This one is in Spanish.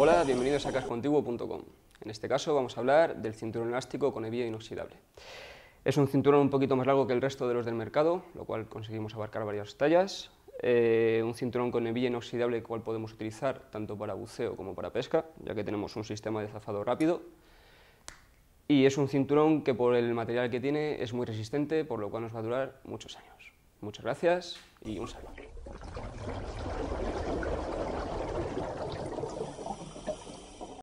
Hola, bienvenidos a cascoantiguo.com. En este caso vamos a hablar del cinturón elástico con hebilla inoxidable. Es un cinturón un poquito más largo que el resto de los del mercado, lo cual conseguimos abarcar varias tallas. Eh, un cinturón con hebilla inoxidable cual podemos utilizar tanto para buceo como para pesca, ya que tenemos un sistema de zafado rápido. Y es un cinturón que por el material que tiene es muy resistente, por lo cual nos va a durar muchos años. Muchas gracias y un saludo.